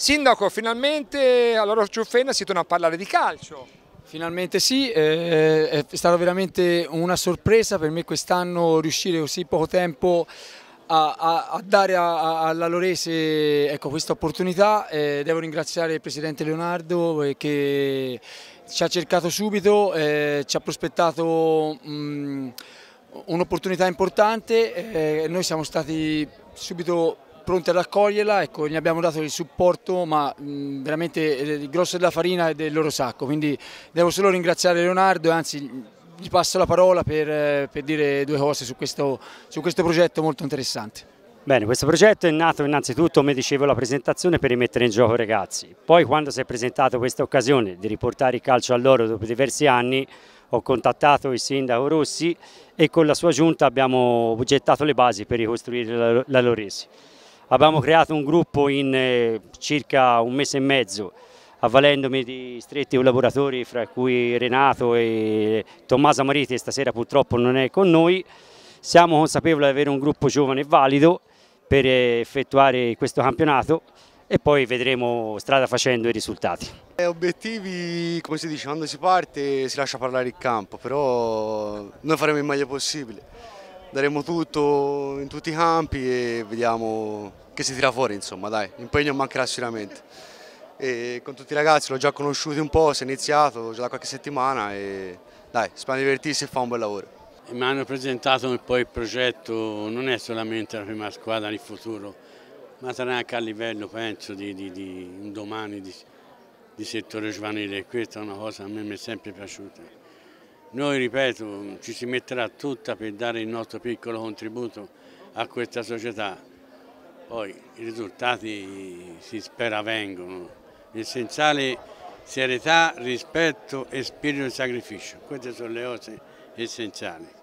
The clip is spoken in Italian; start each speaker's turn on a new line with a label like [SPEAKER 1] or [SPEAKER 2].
[SPEAKER 1] Sindaco, finalmente alla Rocciuffena si torna a parlare di calcio. Finalmente sì, eh, è stata veramente una sorpresa per me quest'anno riuscire così poco tempo a, a, a dare alla Lorese ecco, questa opportunità. Eh, devo ringraziare il Presidente Leonardo eh, che ci ha cercato subito, eh, ci ha prospettato mm, un'opportunità importante. Eh, noi siamo stati subito pronti ad accoglierla, ecco, gli abbiamo dato il supporto, ma mh, veramente eh, il grosso della farina è del loro sacco, quindi devo solo ringraziare Leonardo e anzi gli passo la parola per, eh, per dire due cose su questo, su questo progetto molto interessante.
[SPEAKER 2] Bene, questo progetto è nato innanzitutto, come dicevo, la presentazione per rimettere in gioco i ragazzi. Poi quando si è presentata questa occasione di riportare il calcio a loro dopo diversi anni, ho contattato il sindaco Rossi e con la sua giunta abbiamo gettato le basi per ricostruire la Loresi. Abbiamo creato un gruppo in eh, circa un mese e mezzo, avvalendomi di stretti collaboratori fra cui Renato e Tommaso Mariti, che stasera purtroppo non è con noi. Siamo consapevoli di avere un gruppo giovane e valido per eh, effettuare questo campionato e poi vedremo strada facendo i risultati.
[SPEAKER 3] Eh, obiettivi, come si dice, quando si parte si lascia parlare il campo, però noi faremo il meglio possibile daremo tutto in tutti i campi e vediamo che si tira fuori, insomma, dai, l'impegno mancherà sicuramente. E con tutti i ragazzi l'ho già conosciuti un po', si è iniziato già da
[SPEAKER 4] qualche settimana e dai, speriamo di divertirsi e fa un bel lavoro. Mi hanno presentato che poi il progetto non è solamente la prima squadra nel futuro, ma sarà anche a livello, penso, di, di, di un domani di, di settore giovanile. Questa è una cosa che a me mi è sempre piaciuta. Noi, ripeto, ci si metterà tutta per dare il nostro piccolo contributo a questa società. Poi i risultati si spera vengono. L'essenziale serietà, rispetto e spirito di sacrificio. Queste sono le cose essenziali.